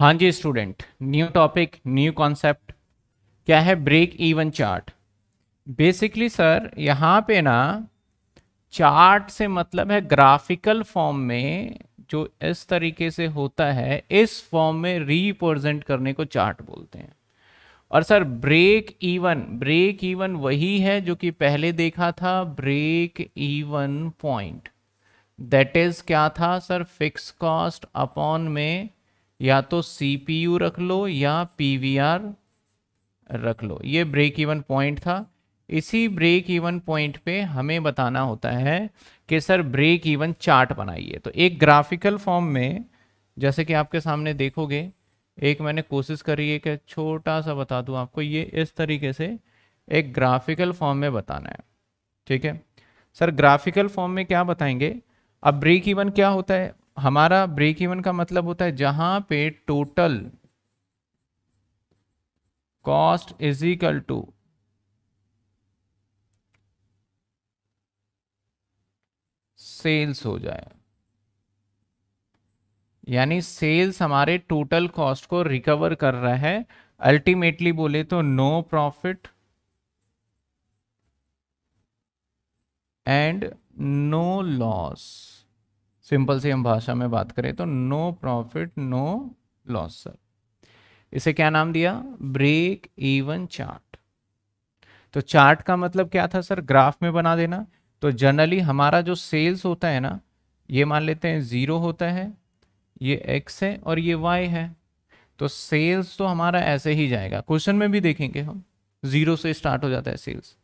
हाँ जी student new topic new concept क्या है break even chart basically sir यहाँ पे ना चार्ट से मतलब है ग्राफिकल फॉर्म में जो इस तरीके से होता है इस फॉर्म में रिप्रेजेंट करने को चार्ट बोलते हैं और sir break even break even वही है जो कि पहले देखा था break even point that is क्या था सर फिक्स कॉस्ट अपॉन में या तो यू रख लो या आर रख लो ये ब्रेक इवन पॉइंट था इसी ब्रेक इवन पॉइंट पे हमें बताना होता है कि सर ब्रेक इवन चार्ट बनाइए तो एक ग्राफिकल फॉर्म में जैसे कि आपके सामने देखोगे एक मैंने कोशिश करी है कि छोटा सा बता दूं आपको ये इस तरीके से एक ग्राफिकल फॉर्म में बताना है ठीक है सर ग्राफिकल फॉर्म में क्या बताएंगे अब ब्रेक इवन क्या होता है हमारा ब्रेक इवन का मतलब होता है जहां पे total cost is equal to sales हो जाए यानी सेल्स हमारे टोटल कॉस्ट को रिकवर कर रहा है अल्टीमेटली बोले तो no profit and no loss simple सी हम भाषा में बात करें तो no profit no loss sir इसे क्या नाम दिया ब्रेक इवन चार्ट तो चार्ट का मतलब क्या था सर ग्राफ में बना देना तो जनरली हमारा जो सेल्स होता है ना ये मान लेते हैं ज़ीरो होता है ये एक्स है और ये वाई है तो सेल्स तो हमारा ऐसे ही जाएगा क्वेश्चन में भी देखेंगे हम ज़ीरो से स्टार्ट हो जाता है sales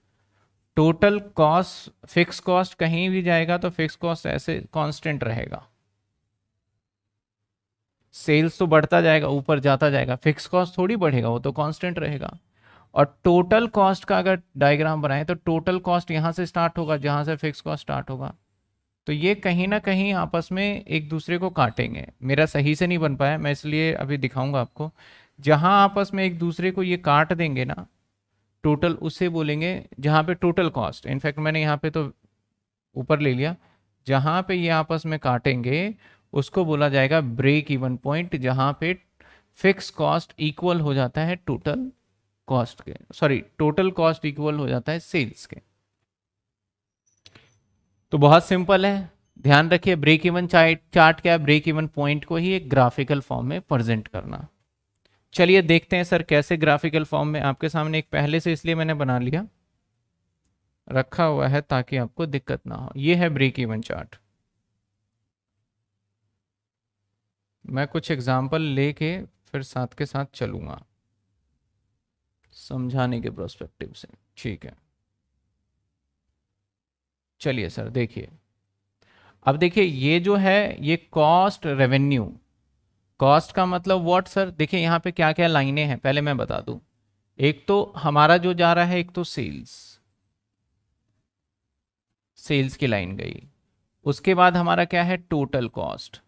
total cost fix cost कहीं भी जाएगा तो फिक्स कॉस्ट ऐसे कांस्टेंट रहेगा सेल्स तो बढ़ता जाएगा ऊपर जाता जाएगा फिक्स कॉस्ट थोड़ी बढ़ेगा वो तो कांस्टेंट रहेगा और टोटल कॉस्ट का अगर डायग्राम बनाएं तो टोटल कॉस्ट यहाँ से स्टार्ट होगा जहां से फिक्स कॉस्ट स्टार्ट होगा तो ये कहीं ना कहीं आपस में एक दूसरे को काटेंगे मेरा सही से नहीं बन पाया मैं इसलिए अभी दिखाऊंगा आपको जहाँ आपस में एक दूसरे को ये काट देंगे ना टोटल उसे बोलेंगे जहाँ पे टोटल कॉस्ट इनफैक्ट मैंने यहाँ पे तो ऊपर ले लिया जहाँ पे ये आपस में काटेंगे उसको बोला जाएगा ब्रेक इवन पॉइंट जहाँ पे फिक्स कॉस्ट इक्वल हो जाता है टोटल कॉस्ट के सॉरी टोटल कॉस्ट इक्वल हो जाता है सेल्स के तो बहुत सिंपल है ध्यान रखिए ब्रेक इवन चार्ट क्या है ब्रेक इवन पॉइंट को ही एक ग्राफिकल फॉर्म में प्रेजेंट करना चलिए देखते हैं सर कैसे ग्राफिकल फॉर्म में आपके सामने एक पहले से इसलिए मैंने बना लिया रखा हुआ है ताकि आपको दिक्कत ना हो ये है ब्रेक इवन चार्ट मैं कुछ एग्जाम्पल लेके फिर साथ के साथ चलूंगा समझाने के प्रोस्पेक्टिव से ठीक है चलिए सर देखिए अब देखिए ये जो है ये कॉस्ट रेवेन्यू कॉस्ट का मतलब व्हाट सर देखिए यहाँ पे क्या क्या लाइनें हैं पहले मैं बता दूं एक तो हमारा जो जा रहा है एक तो सेल्स सेल्स की लाइन गई उसके बाद हमारा क्या है total cost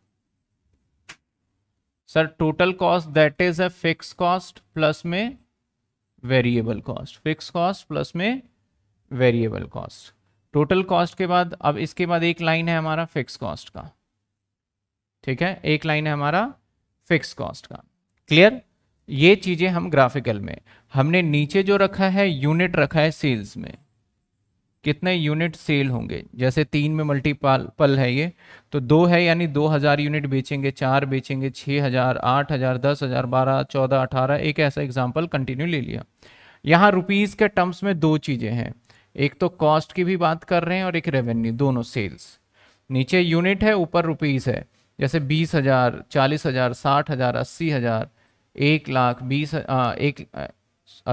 sir total cost that is a fix cost plus में variable cost fix cost plus में वेरिएबल कॉस्ट टोटल कॉस्ट के बाद अब इसके बाद एक लाइन है हमारा फिक्स कॉस्ट का ठीक है एक लाइन है हमारा फिक्स कॉस्ट का क्लियर ये चीजें हम ग्राफिकल में हमने नीचे जो रखा है यूनिट रखा है सेल्स में कितने यूनिट सेल होंगे जैसे तीन में मल्टीपल पल है ये तो दो है यानी दो हज़ार यूनिट बेचेंगे चार बेचेंगे छः हज़ार आठ हज़ार दस हज़ार बारह चौदह अठारह एक ऐसा एग्जाम्पल कंटिन्यू ले लिया यहाँ रुपीज़ के टर्म्स में दो चीज़ें हैं एक तो कॉस्ट की भी बात कर रहे हैं और एक रेवेन्यू दोनों सेल्स नीचे यूनिट है ऊपर रुपीज़ है जैसे बीस हज़ार चालीस हज़ार साठ हज़ार अस्सी हज़ार एक लाख बीस एक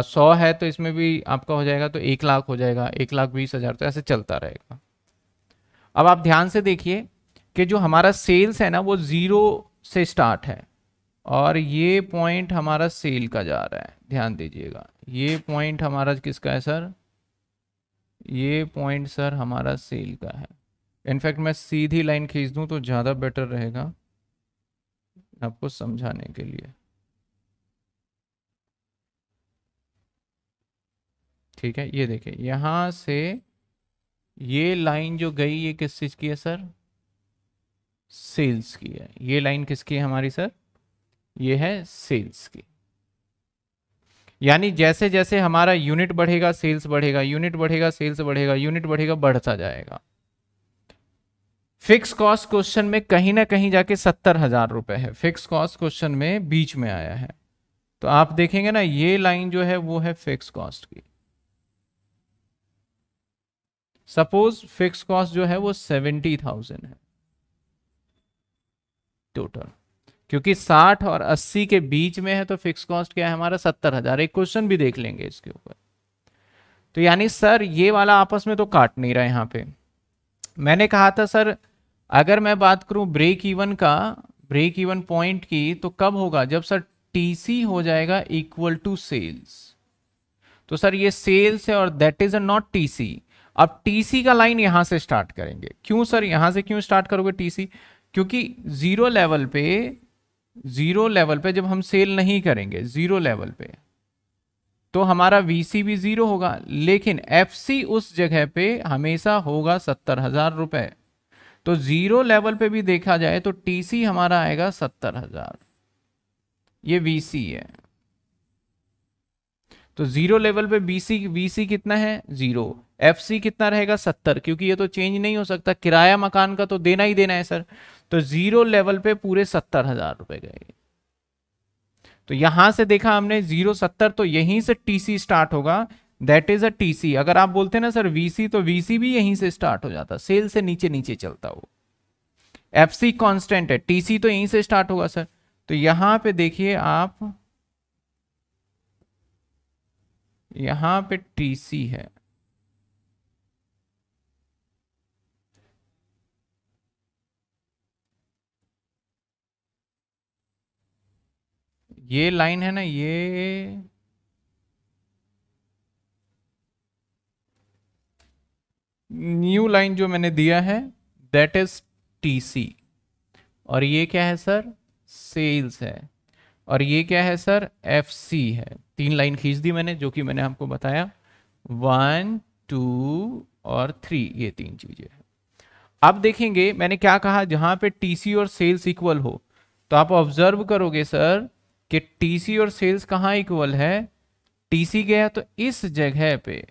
सौ है तो इसमें भी आपका हो जाएगा तो एक लाख हो जाएगा एक लाख बीस हज़ार तो ऐसे चलता रहेगा अब आप ध्यान से देखिए कि जो हमारा सेल्स है ना वो ज़ीरो से स्टार्ट है और ये पॉइंट हमारा सेल का जा रहा है ध्यान दीजिएगा ये पॉइंट हमारा किसका है सर ये पॉइंट सर हमारा सेल का है इनफैक्ट मैं सीधी लाइन खींच दूं तो ज़्यादा बेटर रहेगा आपको समझाने के लिए ठीक है ये देखिए यहाँ से ये लाइन जो गई ये किस चीज़ की है सर सेल्स की है ये लाइन किसकी है हमारी सर ये है सेल्स की यानी जैसे जैसे हमारा यूनिट बढ़ेगा सेल्स बढ़ेगा यूनिट बढ़ेगा सेल्स बढ़ेगा यूनिट बढ़ेगा बढ़ता जाएगा फिक्स कॉस्ट क्वेश्चन में कहीं ना कहीं जाके सत्तर हजार रुपए है फिक्स कॉस्ट क्वेश्चन में बीच में आया है तो आप देखेंगे ना ये लाइन जो है वो है फिक्स कॉस्ट की सपोज फिक्स कॉस्ट जो है वो सेवेंटी थाउजेंड है टोटल क्योंकि साठ और अस्सी के बीच में है तो फिक्स कॉस्ट क्या है हमारा सत्तर हजार एक क्वेश्चन भी देख लेंगे इसके ऊपर तो यानी सर ये वाला आपस में तो काट नहीं रहा यहां पे मैंने कहा था सर अगर मैं बात करूं ब्रेक इवन का ब्रेक इवन पॉइंट की तो कब होगा जब सर टीसी हो जाएगा इक्वल टू सेल्स तो सर ये सेल्स है और that is a not TC अब टीसी का लाइन यहां से स्टार्ट करेंगे क्यों सर यहां से क्यों स्टार्ट करोगे टीसी क्योंकि जीरो लेवल पे जीरो लेवल पे जब हम सेल नहीं करेंगे जीरो लेवल पे तो हमारा वीसी भी जीरो होगा लेकिन एफसी उस जगह पे हमेशा होगा सत्तर हजार रुपए तो जीरो लेवल पे भी देखा जाए तो टीसी हमारा आएगा सत्तर हजार ये वीसी है तो जीरो लेवल पे बीसी बीसी कितना है जीरो एफसी कितना रहेगा सत्तर क्योंकि ये तो चेंज नहीं हो सकता किराया मकान का तो देना ही देना है सर तो जीरो लेवल पे पूरे सत्तर हजार रुपए गए तो यहां से देखा हमने जीरो सत्तर तो यहीं से टीसी स्टार्ट होगा दैट इज अ टीसी अगर आप बोलते ना सर वीसी तो वीसी भी यहीं से स्टार्ट हो जाता सेल से नीचे नीचे चलता वो एफ सी कॉन्स्टेंट है टीसी तो यहीं से स्टार्ट होगा सर तो यहां पे देखिए आप यहां पे टीसी है ये लाइन है ना ये न्यू लाइन जो मैंने दिया है दैट इज टी और ये क्या है सर सेल्स है और ये क्या है सर एफ सी है तीन लाइन खींच दी मैंने जो कि मैंने आपको बताया वन टू और थ्री ये तीन चीजें हैं अब देखेंगे मैंने क्या कहा जहां पे टी और सेल्स इक्वल हो तो आप ऑब्जर्व करोगे सर कि टी और सेल्स कहाँ इक्वल है टी गया तो इस जगह पे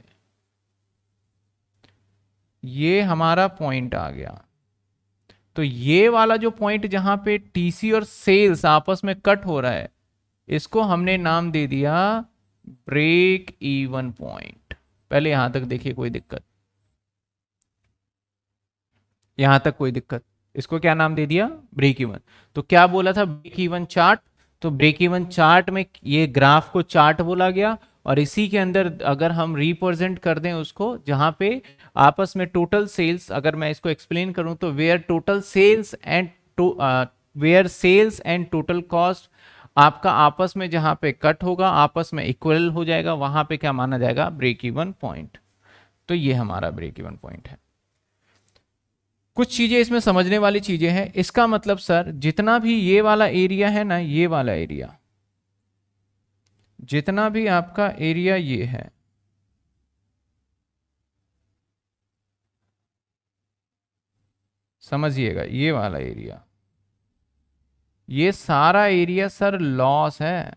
ये हमारा पॉइंट आ गया तो ये वाला जो पॉइंट जहां पे टीसी और सेल्स आपस में कट हो रहा है इसको हमने नाम दे दिया ब्रेक इवन पॉइंट पहले यहां तक देखिए कोई दिक्कत यहां तक कोई दिक्कत इसको क्या नाम दे दिया ब्रेक इवन तो क्या बोला था ब्रेक इवन चार्ट तो ब्रेक इवन चार्ट में ये ग्राफ को चार्ट बोला गया और इसी के अंदर अगर हम रिप्रेजेंट कर दें उसको जहां पे आपस में टोटल सेल्स अगर मैं इसको एक्सप्लेन करूं तो where total sales and where sales and total cost आपका आपस में जहां पे कट होगा आपस में इक्वल हो जाएगा वहां पे क्या माना जाएगा ब्रेक इवन पॉइंट तो ये हमारा ब्रेक इवन पॉइंट है कुछ चीज़ें इसमें समझने वाली चीज़ें हैं इसका मतलब सर जितना भी ये वाला एरिया है ना ये वाला एरिया जितना भी आपका एरिया ये है समझिएगा ये वाला एरिया ये सारा एरिया सर लॉस है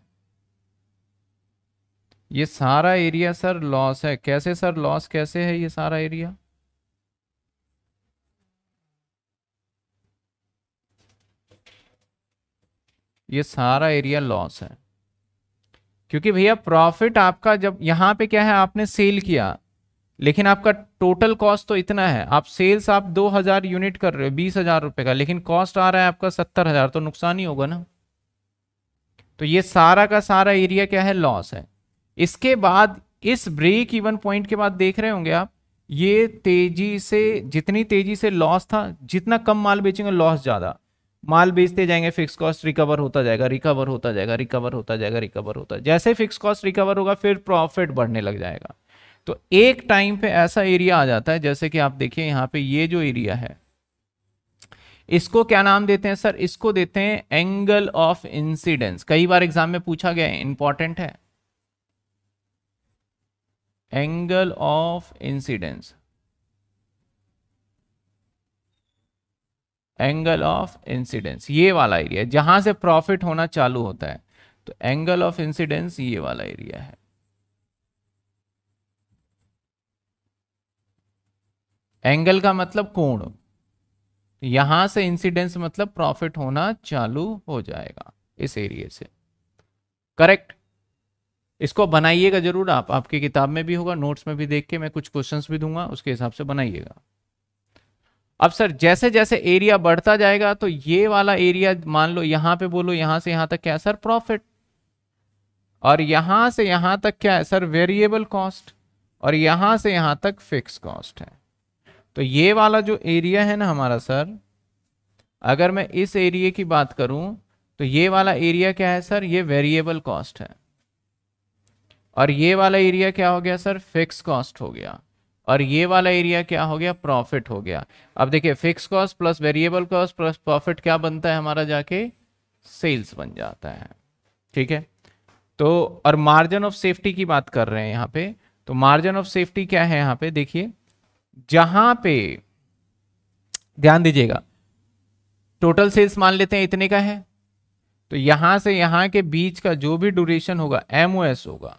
ये सारा एरिया सर लॉस है कैसे सर लॉस कैसे है ये सारा एरिया ये सारा एरिया लॉस है क्योंकि भैया प्रॉफिट आपका जब यहां पे क्या है आपने सेल किया लेकिन आपका टोटल कॉस्ट तो इतना है आप सेल्स आप 2000 यूनिट कर रहे हो बीस हजार रुपए का लेकिन कॉस्ट आ रहा है आपका सत्तर हजार तो नुकसान ही होगा ना तो ये सारा का सारा एरिया क्या है लॉस है इसके बाद इस ब्रेक इवन पॉइंट के बाद देख रहे होंगे आप ये तेजी से जितनी तेजी से लॉस था जितना कम माल बेचेंगे लॉस ज़्यादा माल बेचते जाएंगे फिक्स कॉस्ट रिकवर होता जाएगा रिकवर होता जाएगा रिकवर होता जाएगा रिकवर होता है जैसे फिक्स कॉस्ट रिकवर होगा फिर प्रॉफिट बढ़ने लग जाएगा तो एक टाइम पे ऐसा एरिया आ जाता है जैसे कि आप देखिए यहाँ पे ये जो एरिया है इसको क्या नाम देते हैं सर इसको देते हैं एंगल ऑफ इंसिडेंस कई बार एग्जाम में पूछा गया है इंपॉर्टेंट है angle of incidence angle of incidence ये वाला एरिया जहां से प्रॉफिट होना चालू होता है तो एंगल ऑफ इंसिडेंस ये वाला एरिया है एंगल का मतलब कोण यहां से इंसिडेंस मतलब प्रॉफिट होना चालू हो जाएगा इस एरिया से करेक्ट इसको बनाइएगा जरूर आप आपकी किताब में भी होगा नोट्स में भी देख के मैं कुछ क्वेश्चंस भी दूंगा उसके हिसाब से बनाइएगा अब सर जैसे जैसे एरिया बढ़ता जाएगा तो ये वाला एरिया मान लो यहाँ पे बोलो यहाँ से यहाँ तक क्या है सर प्रॉफिट और यहाँ से यहाँ तक क्या है सर वेरिएबल कॉस्ट और यहाँ से यहाँ तक फिक्स कॉस्ट है तो ये वाला जो एरिया है ना हमारा सर अगर मैं इस एरिए की बात करूं तो ये वाला एरिया क्या है सर ये वेरिएबल कॉस्ट है और ये वाला एरिया क्या हो गया सर फिक्स कॉस्ट हो गया और ये वाला एरिया क्या हो गया प्रॉफिट हो गया अब देखिए fix cost plus variable cost plus profit क्या बनता है हमारा जाके सेल्स बन जाता है ठीक है तो और मार्जिन ऑफ सेफ्टी की बात कर रहे हैं यहाँ पे तो मार्जिन ऑफ सेफ्टी क्या है यहाँ पे देखिए जहां पे ध्यान दीजिएगा टोटल सेल्स मान लेते हैं इतने का है तो यहां से यहां के बीच का जो भी ड्यूरेशन होगा एमओएस होगा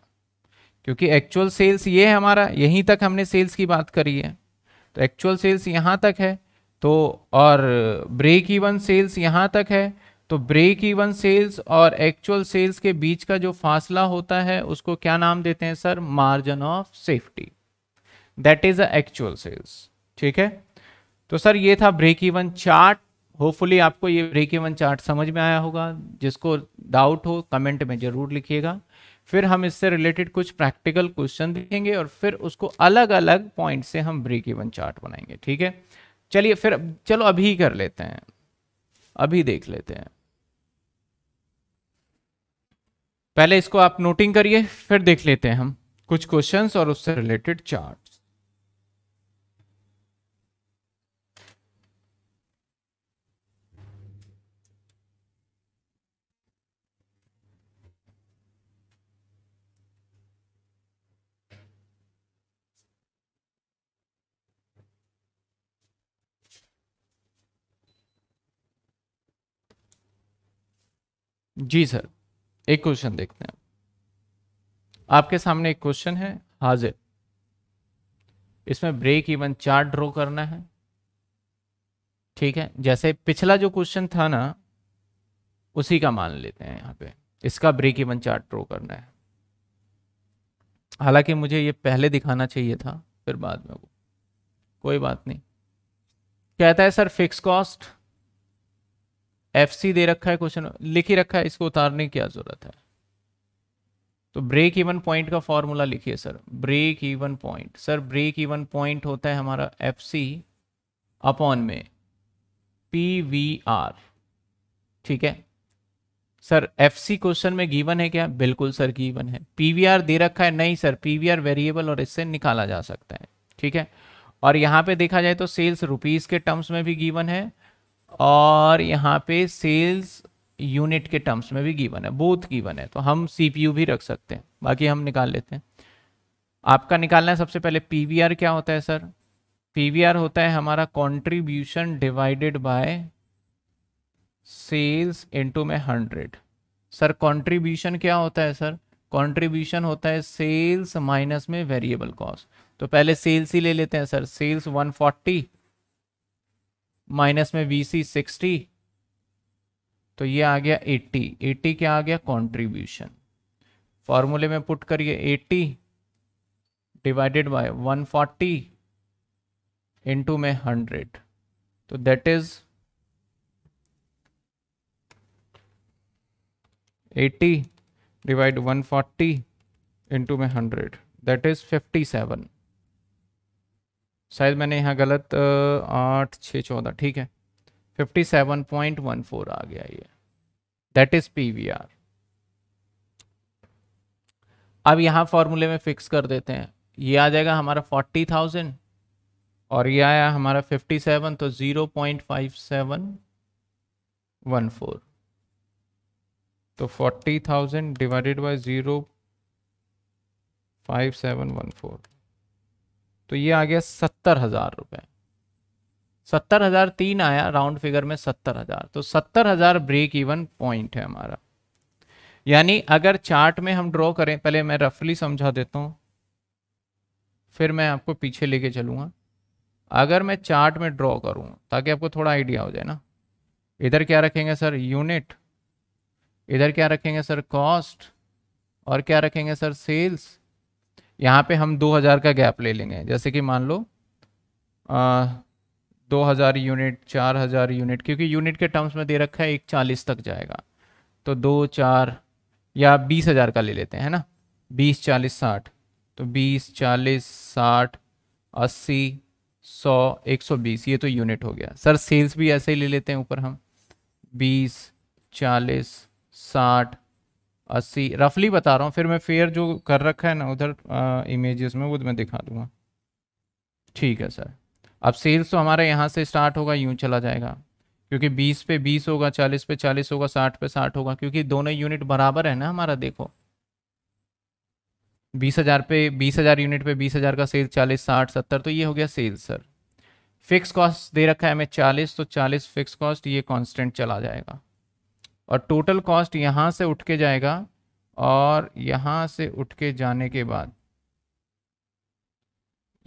क्योंकि एक्चुअल सेल्स ये है हमारा यहीं तक हमने सेल्स की बात करी है तो एक्चुअल सेल्स यहाँ तक है तो और ब्रेक इवन सेल्स यहाँ तक है तो ब्रेक इवन सेल्स और एक्चुअल सेल्स के बीच का जो फासला होता है उसको क्या नाम देते हैं sir margin of safety that is actual sales ठीक है तो सर ये था ब्रेक इवन चार्ट होपफुली आपको ये ब्रेक इवन चार्ट समझ में आया होगा जिसको डाउट हो कमेंट में ज़रूर लिखिएगा फिर हम इससे रिलेटेड कुछ प्रैक्टिकल क्वेश्चन देखेंगे और फिर उसको अलग अलग पॉइंट से हम ब्रेक इवन चार्ट बनाएंगे ठीक है चलिए फिर चलो अभी कर लेते हैं अभी देख लेते हैं पहले इसको आप नोटिंग करिए फिर देख लेते हैं हम कुछ क्वेश्चंस और उससे रिलेटेड चार्ट जी सर एक क्वेश्चन देखते हैं आपके सामने एक क्वेश्चन है हाजिर इसमें ब्रेक इवन चार्ट ड्रॉ करना है ठीक है जैसे पिछला जो क्वेश्चन था ना उसी का मान लेते हैं यहाँ पे इसका ब्रेक इवन चार्ट ड्रॉ करना है हालांकि मुझे ये पहले दिखाना चाहिए था फिर बाद में वो कोई बात नहीं कहता है sir fix cost F C दे रखा है क्वेश्चन लिख ही रखा है इसको उतारने की क्या जरूरत है तो ब्रेक इवन पॉइंट का फॉर्मूला लिखिए sir break even point sir break even point होता है हमारा एफ सी अपॉन में पी वी आर ठीक है सर एफ सी क्वेश्चन में गीवन है क्या बिल्कुल सर गीवन है पी वी आर दे रखा है नहीं sir P V R variable और इससे निकाला जा सकता है ठीक है और यहां पे देखा जाए तो सेल्स रुपीज के टर्म्स में भी गीवन है और यहाँ पे सेल्स यूनिट के टर्म्स में भी गिवन है बोथ गिवन है तो हम सीपीयू भी रख सकते हैं बाकी हम निकाल लेते हैं आपका निकालना है सबसे पहले पीवीआर क्या होता है सर पीवीआर होता है हमारा contribution divided by sales into में हंड्रेड सर कंट्रीब्यूशन क्या होता है सर कंट्रीब्यूशन होता है सेल्स माइनस में वेरिएबल कॉस्ट तो पहले सेल्स ही ले लेते हैं sir sales one forty minus में वी सी सिक्सटी तो ये आ गया एट्टी एटी क्या आ गया कॉन्ट्रीब्यूशन फॉर्मूले में पुट करिए eighty divided by one forty into में हंड्रेड तो that is eighty divide one forty into में hundred that is fifty seven शायद मैंने यहाँ गलत आठ छः चौदह ठीक है fifty seven point one four आ गया ये that is P V R अब यहाँ फॉर्मूले में फिक्स कर देते हैं ये आ जाएगा हमारा फोर्टी थाउजेंड और ये आया हमारा फिफ्टी सेवन तो zero point five seven one four तो forty thousand divided by zero five seven one four तो ये आ गया सत्तर हजार रुपये सत्तर हजार तीन आया राउंड फिगर में सत्तर हजार तो सत्तर हजार ब्रेक इवन पॉइंट है हमारा यानी अगर चार्ट में हम ड्रॉ करें पहले मैं रफली समझा देता हूँ फिर मैं आपको पीछे लेके चलूँगा अगर मैं चार्ट में ड्रॉ करूँ ताकि आपको थोड़ा आइडिया हो जाए ना इधर क्या रखेंगे सर यूनिट इधर क्या रखेंगे सर कॉस्ट और क्या रखेंगे सर सेल्स यहाँ पे हम 2000 का गैप ले लेंगे जैसे कि मान लो दो हज़ार यूनिट चार हज़ार यूनिट क्योंकि यूनिट के टर्म्स में दे रखा है एक चालीस तक जाएगा तो दो चार या बीस हज़ार का ले लेते हैं है ना बीस चालीस साठ तो बीस चालीस साठ अस्सी सौ एक सौ बीस ये तो यूनिट हो गया सर सेल्स भी ऐसे ही ले लेते हैं ऊपर हम बीस चालीस साठ अस्सी रफली बता रहा हूँ फिर मैं फेयर जो कर रखा है ना उधर इमेजेस में वो मैं दिखा दूंगा ठीक है सर अब सेल्स तो हमारा यहाँ से स्टार्ट होगा यूँ चला जाएगा क्योंकि 20 पे 20 होगा 40 पे 40 होगा 60 पे 60 होगा क्योंकि दोनों यूनिट बराबर है ना हमारा देखो बीस हज़ार पे बीस हज़ार यूनिट पे बीस हज़ार का सेल्स चालीस साठ सत्तर तो ये हो गया सेल्स सर फिक्स कॉस्ट दे रखा है हमें चालीस तो चालीस फिक्स कॉस्ट ये कांस्टेंट चला जाएगा और टोटल कॉस्ट यहाँ से उठ के जाएगा और यहाँ से उठ के जाने के बाद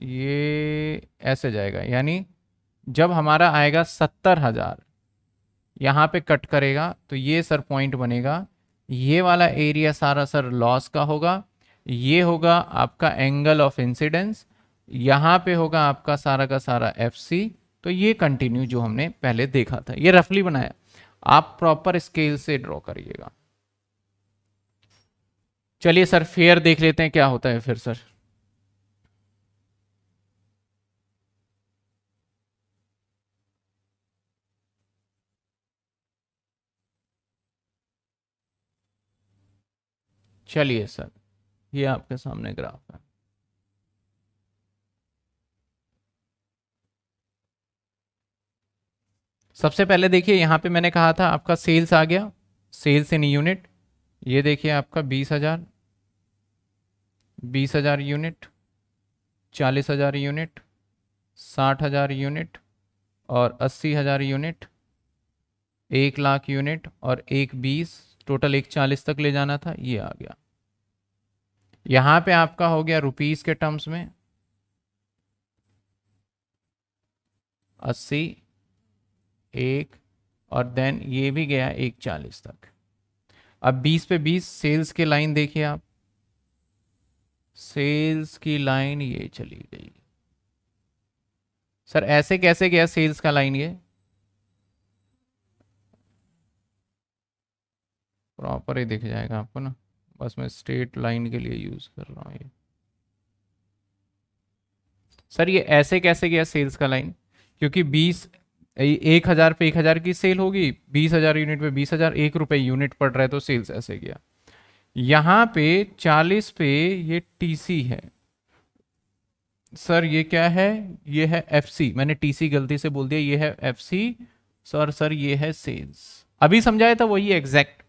ये ऐसे जाएगा यानी जब हमारा आएगा सत्तर हज़ार यहाँ पे कट करेगा तो ये सर पॉइंट बनेगा ये वाला एरिया सारा सर लॉस का होगा ये होगा आपका एंगल ऑफ इंसिडेंस यहाँ पे होगा आपका सारा का सारा एफ तो ये कंटिन्यू जो हमने पहले देखा था ये रफली बनाया आप प्रॉपर स्केल से ड्रॉ करिएगा चलिए सर फेयर देख लेते हैं क्या होता है फिर सर चलिए सर ये आपके सामने ग्राफ है सबसे पहले देखिए यहाँ पे मैंने कहा था आपका सेल्स आ गया सेल्स इन यूनिट ये देखिए आपका बीस हज़ार बीस हज़ार यूनिट चालीस हज़ार यूनिट साठ हज़ार यूनिट और अस्सी हज़ार यूनिट एक लाख यूनिट और एक बीस टोटल एक चालीस तक ले जाना था ये आ गया यहाँ पे आपका हो गया रुपीज़ के टर्म्स में अस्सी एक और देन ये भी गया एक चालीस तक अब बीस पे बीस सेल्स की लाइन देखिए आप सेल्स की लाइन ये चली गई सर ऐसे कैसे गया सेल्स का लाइन ये प्रॉपर ही दिख जाएगा आपको ना बस मैं स्ट्रेट लाइन के लिए यूज़ कर रहा हूँ ये सर ये ऐसे कैसे गया सेल्स का लाइन क्योंकि एक हज़ार पे एक हज़ार की सेल होगी बीस हज़ार यूनिट पे बीस हज़ार एक रुपये यूनिट पड़ रहा है तो सेल्स ऐसे गया यहाँ पे चालीस पे ये टीसी है सर ये क्या है ये है एफसी मैंने टीसी गलती से बोल दिया ये है एफसी सर सर ये है सेल्स अभी समझाया था वही एग्जैक्ट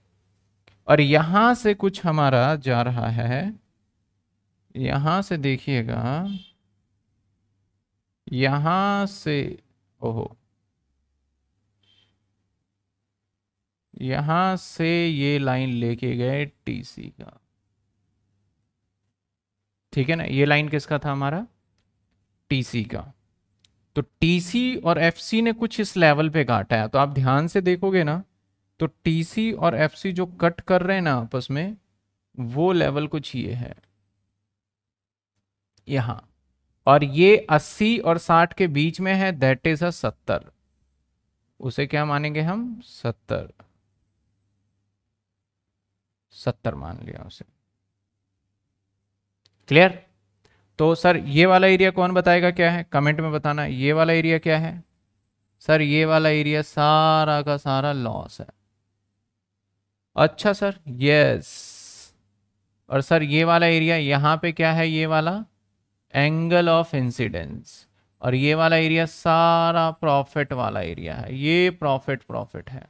और यहाँ से कुछ हमारा जा रहा है यहाँ से देखिएगा यहाँ से ओहो यहां से ये लाइन लेके गए टीसी का ठीक है ना ये लाइन किसका था हमारा टीसी का तो टीसी और एफसी ने कुछ इस लेवल पे काटा है तो आप ध्यान से देखोगे ना तो टीसी और एफसी जो कट कर रहे हैं ना आपस में वो लेवल कुछ ये है यहां और ये 80 और 60 के बीच में है दैट इज अ 70 उसे क्या मानेंगे हम 70 सत्तर मान लिया उसे क्लियर तो सर ये वाला एरिया कौन बताएगा क्या है कमेंट में बताना ये वाला एरिया क्या है सर ये वाला एरिया सारा का सारा लॉस है अच्छा सर यस और सर ये वाला एरिया यहां पे क्या है ये वाला एंगल ऑफ इंसिडेंस और ये वाला एरिया सारा प्रॉफिट वाला एरिया है ये प्रॉफिट प्रॉफिट है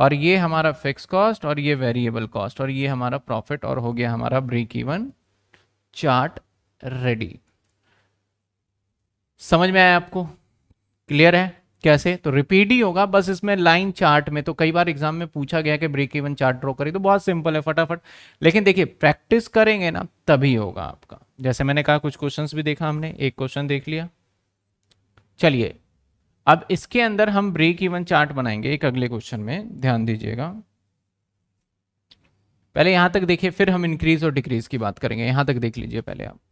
और ये हमारा फिक्स कॉस्ट और ये वेरिएबल कॉस्ट और ये हमारा प्रॉफिट और हो गया हमारा ब्रेक इवन चार्ट रेडी समझ में आया आपको क्लियर है कैसे तो रिपीट ही होगा बस इसमें लाइन चार्ट में तो कई बार एग्जाम में पूछा गया कि ब्रेक इवन चार्ट ड्रॉ करें तो बहुत सिंपल है फटाफट लेकिन देखिए प्रैक्टिस करेंगे ना तभी होगा आपका जैसे मैंने कहा कुछ क्वेश्चंस भी देखा हमने एक क्वेश्चन देख लिया चलिए अब इसके अंदर हम ब्रेक इवन चार्ट बनाएंगे एक अगले क्वेश्चन में ध्यान दीजिएगा पहले यहां तक देखिए फिर हम इंक्रीज और डिक्रीज की बात करेंगे यहां तक देख लीजिए पहले आप